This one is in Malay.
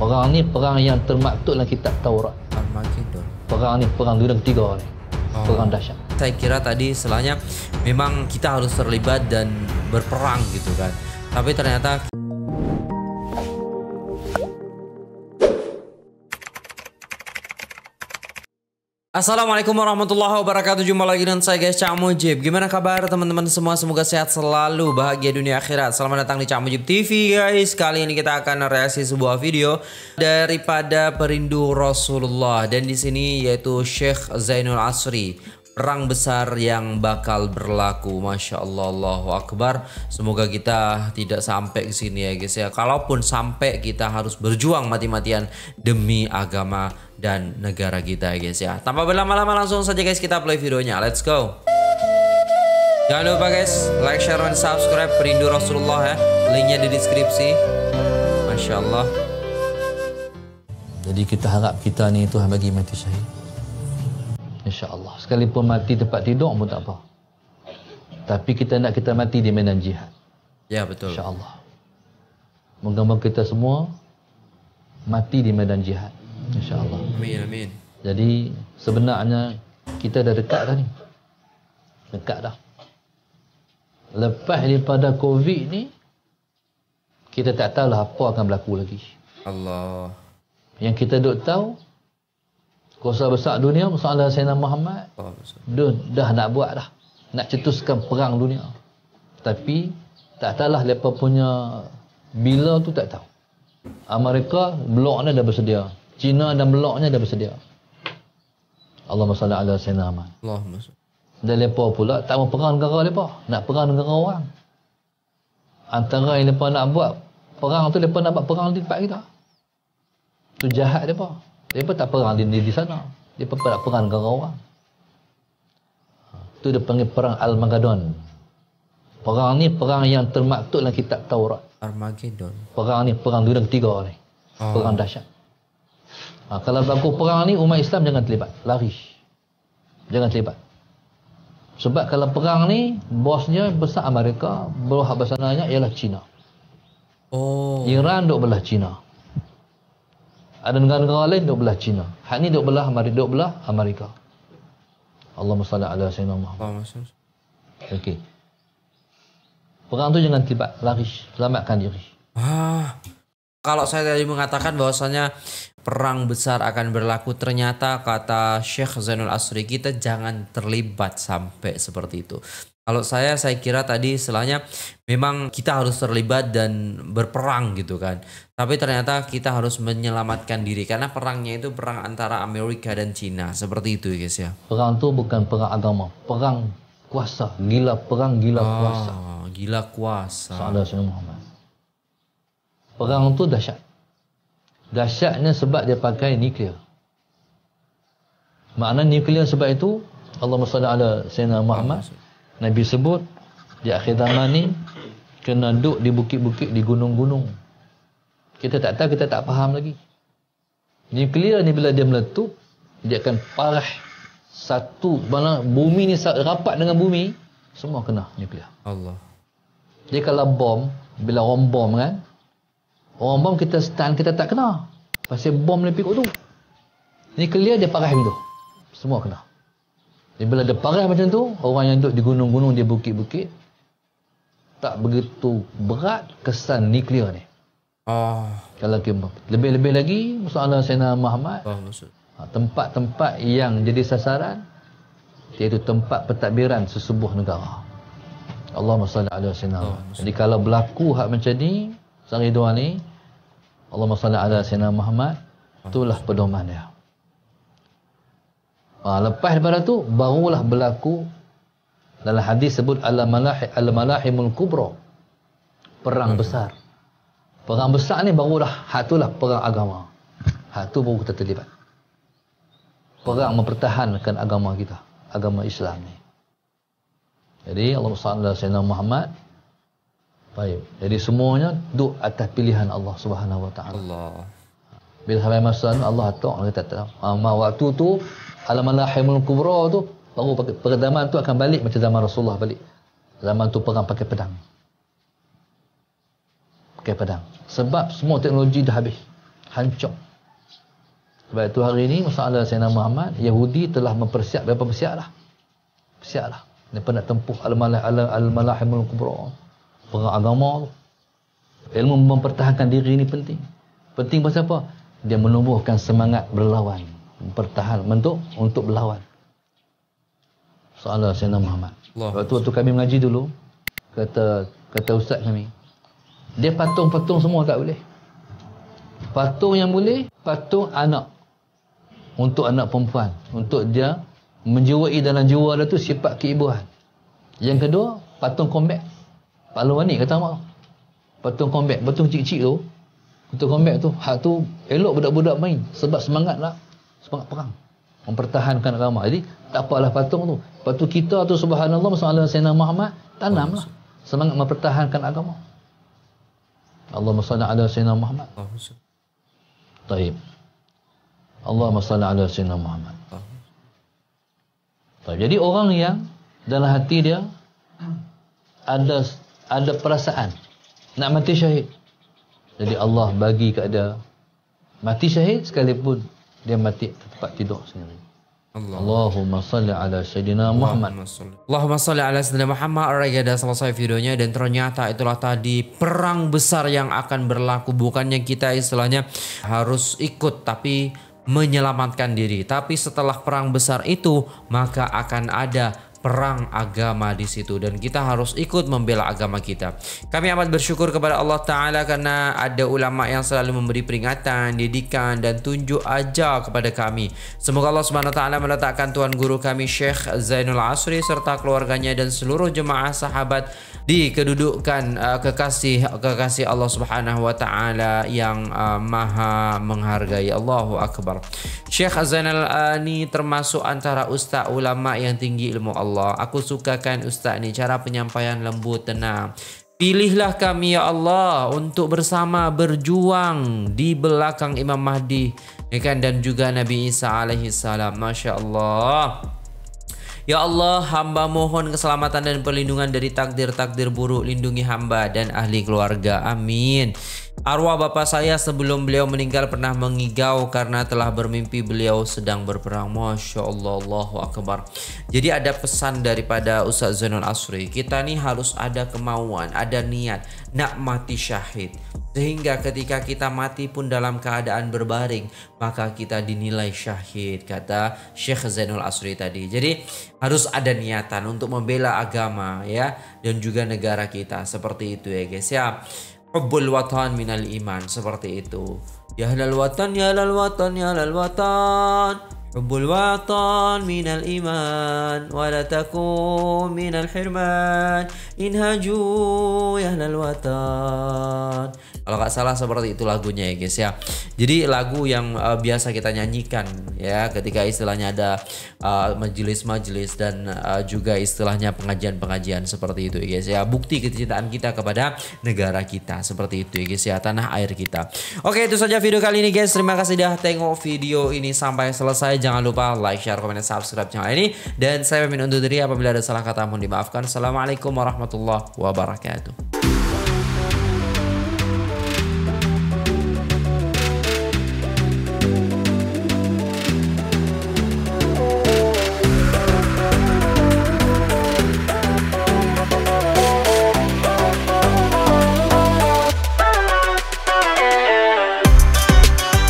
perang ni perang yang termaktub dalam kitab Taurat. Al-Makidun. Perang ni perang dunia ketiga ni. Oh. dahsyat. Saya kira tadi selanya memang kita harus terlibat dan berperang gitu kan. Tapi ternyata Assalamualaikum warahmatullahi wabarakatuh Jumpa lagi dengan saya guys Cak Mujib Gimana kabar teman-teman semua Semoga sehat selalu Bahagia dunia akhirat Selamat datang di Cak Mujib TV guys Kali ini kita akan reaksi sebuah video Daripada perindu Rasulullah Dan di sini yaitu Sheikh Zainul Asri Perang besar yang bakal berlaku Masya Allah Allahu Akbar Semoga kita tidak sampai ke sini ya guys ya Kalaupun sampai kita harus berjuang mati-matian Demi agama dan negara kita guys ya. Tanpa berlama-lama langsung saja guys kita play videonya. Let's go. Jangan lupa guys, like, share, dan subscribe Perindu Rasulullah ya. Linknya di deskripsi. Masya Allah. Jadi kita harap kita ni Tuhan bagi mati syahid. Insya Allah. Sekalipun mati tempat tidur pun tak apa. Tapi kita nak kita mati di medan jihad. Ya betul. Insya Allah. moga kita semua mati di medan jihad. insyaallah amin amin jadi sebenarnya kita dah dekat dah ni dekat dah lepas daripada covid ni kita tak tahulah apa akan berlaku lagi Allah yang kita duk tahu kuasa besar dunia masalah Sayyidina Muhammad dun, dah nak buat dah nak cetuskan perang dunia tapi tak tahulah mereka punya bila tu tak tahu Amerika blok ni dah bersedia Cina dan bloknya dah bersedia. Allah salli ala sayyidina Muhammad. Allahumma salli. Dan lepa pula tak mau perang negara lepa, nak perang negara orang. Antara yang lepa nak buat perang tu lepa nak buat perang di tempat kita. Tu jahat lepa. Lepa tak perang di di sana. Lepa pula perang negara orang. Tu dia panggil perang Al-Magadon. Perang ni perang yang termaktuk dalam kitab Taurat. Armageddon. Perang ni perang dunia ketiga ni. Oh. Perang dahsyat. Ha, kalau berlaku perang ni umat Islam jangan terlibat, lari. Jangan terlibat. Sebab kalau perang ni bosnya besar Amerika, berhak besarnya ialah China. Oh. Iran duk belah China. Ada negara-negara lain duk belah China. Hak ni duk belah Amerika, duk belah Amerika. Allahumma salli ala Perang tu jangan terlibat, lari, selamatkan diri. Ah. kalau saya tadi mengatakan bahwasanya perang besar akan berlaku ternyata kata Syekh Zainul Asri kita jangan terlibat sampai seperti itu. Kalau saya saya kira tadi istilahnya memang kita harus terlibat dan berperang gitu kan. Tapi ternyata kita harus menyelamatkan diri karena perangnya itu perang antara Amerika dan Cina seperti itu guys ya. Perang itu bukan perang agama, perang kuasa, gila perang gila oh, kuasa. gila kuasa. Sallallahu Muhammad. perang tu dahsyat dahsyatnya sebab dia pakai nuklear makna nuklear sebab itu Allah SWT ala Sayyidina Muhammad Nabi sebut di akhir zaman ni kena duduk di bukit-bukit di gunung-gunung kita tak tahu kita tak faham lagi nuklear ni bila dia meletup dia akan parah satu mana bumi ni rapat dengan bumi semua kena nuklear Allah dia kalau bom bila orang bom kan Orang bom kita stun kita tak kena. Pasal bom lebih kot tu. Ni clear dia parah macam tu. Semua kena. Dia bila dia parah macam tu, orang yang duduk di gunung-gunung, di bukit-bukit, tak begitu berat kesan nuklear ni. Ah. Kalau kita lebih-lebih lagi masalah Sena Muhammad. Ah, Tempat-tempat yang jadi sasaran iaitu tempat pentadbiran sesebuah negara. Allahumma salli ala sayyidina. Jadi kalau berlaku hak macam ni, sehari ni, Allahumma salli ala sayyidina Muhammad itulah pedoman dia ha, lepas daripada tu barulah berlaku dalam hadis sebut al-malahi al-malahimul kubra perang hmm. besar perang besar ni barulah hatulah perang agama hatu baru kita terlibat perang mempertahankan agama kita agama Islam ni jadi Allah SWT Sayyidina Muhammad Baik. Jadi semuanya duk atas pilihan Allah Subhanahu Wa Taala. Allah. Bila sampai masa tu Allah tahu orang kata tahu. Ah, waktu tu alam alahimul kubra tu baru perdamaian tu akan balik macam zaman Rasulullah balik. Zaman tu perang pakai pedang. Pakai pedang. Sebab semua teknologi dah habis. Hancur. Sebab itu hari ini masalah saya Sayyidina Muhammad Yahudi telah mempersiap berapa persiap lah. Persiap lah. tempuh alam malahimul kubra agama tu. Ilmu mempertahankan diri ni penting. Penting pasal apa? Dia menumbuhkan semangat berlawan. Mempertahan. Untuk, untuk berlawan. Soalan Sayyidina Muhammad. Allah. Waktu, waktu kami mengaji dulu, kata kata ustaz kami, dia patung-patung semua tak boleh. Patung yang boleh, patung anak. Untuk anak perempuan. Untuk dia menjiwai dalam jiwa dia tu sifat keibuan. Yang kedua, patung kombat. Pak Long Wani kata mak Betul combat, betul cik-cik tu. Betul combat tu, hak tu elok budak-budak main sebab semangat lah. Semangat perang. Mempertahankan agama. Jadi tak apalah patung tu. Lepas kita tu subhanallah masalah Sayyidina Muhammad tanam lah. Semangat mempertahankan agama. Allah masalah ala Sayyidina Muhammad. Taib. Allah masalah ala Sayyidina Muhammad. Taib. Jadi orang yang dalam hati dia ada ada perasaan nak mati syahid jadi Allah bagi kat dia mati syahid sekalipun dia mati tempat tidur sendiri Allahumma salli ala sayyidina Muhammad. Allahumma salli ala sayyidina Muhammad. Alright ya, selesai videonya dan ternyata itulah tadi perang besar yang akan berlaku bukannya kita istilahnya harus ikut tapi menyelamatkan diri. Tapi setelah perang besar itu maka akan ada perang agama di situ dan kita harus ikut membela agama kita. Kami amat bersyukur kepada Allah Taala karena ada ulama yang selalu memberi peringatan, didikan dan tunjuk ajar kepada kami. Semoga Allah Subhanahu Taala meletakkan tuan guru kami Sheikh Zainul Asri serta keluarganya dan seluruh jemaah sahabat di kedudukan uh, kekasih kekasih Allah Subhanahu wa taala yang uh, maha menghargai Allahu akbar. Sheikh Zainal Ani uh, termasuk antara ustaz ulama yang tinggi ilmu Allah Allah. Aku sukakan ustaz ni cara penyampaian lembut tenang. Pilihlah kami ya Allah untuk bersama berjuang di belakang Imam Mahdi ya kan dan juga Nabi Isa alaihi salam. Masya-Allah. Ya Allah, hamba mohon keselamatan dan perlindungan dari takdir-takdir buruk. Lindungi hamba dan ahli keluarga. Amin. Arwah bapak saya sebelum beliau meninggal pernah mengigau karena telah bermimpi beliau sedang berperang. Masya Allah, Allahu Akbar. Jadi ada pesan daripada Ustaz Zainul Asri. Kita nih harus ada kemauan, ada niat. Nak mati syahid. Sehingga ketika kita mati pun dalam keadaan berbaring. Maka kita dinilai syahid. Kata Syekh Zainul Asri tadi. Jadi harus ada niatan untuk membela agama ya. Dan juga negara kita. Seperti itu ya guys ya. hubbul watan minal iman seperti itu ya halal watan ya halal watan ya halal watan hubbul watan minal iman wa la takum minal hirman inhaju ya halal watan kalau nggak salah seperti itu lagunya ya guys ya jadi lagu yang uh, biasa kita nyanyikan ya ketika istilahnya ada uh, majelis-majelis dan uh, juga istilahnya pengajian-pengajian seperti itu ya guys ya bukti kecintaan kita kepada negara kita seperti itu ya guys ya tanah air kita oke itu saja video kali ini guys terima kasih sudah tengok video ini sampai selesai jangan lupa like share komen dan subscribe channel ini dan saya pamit undur diri apabila ada salah kata mohon dimaafkan assalamualaikum warahmatullahi wabarakatuh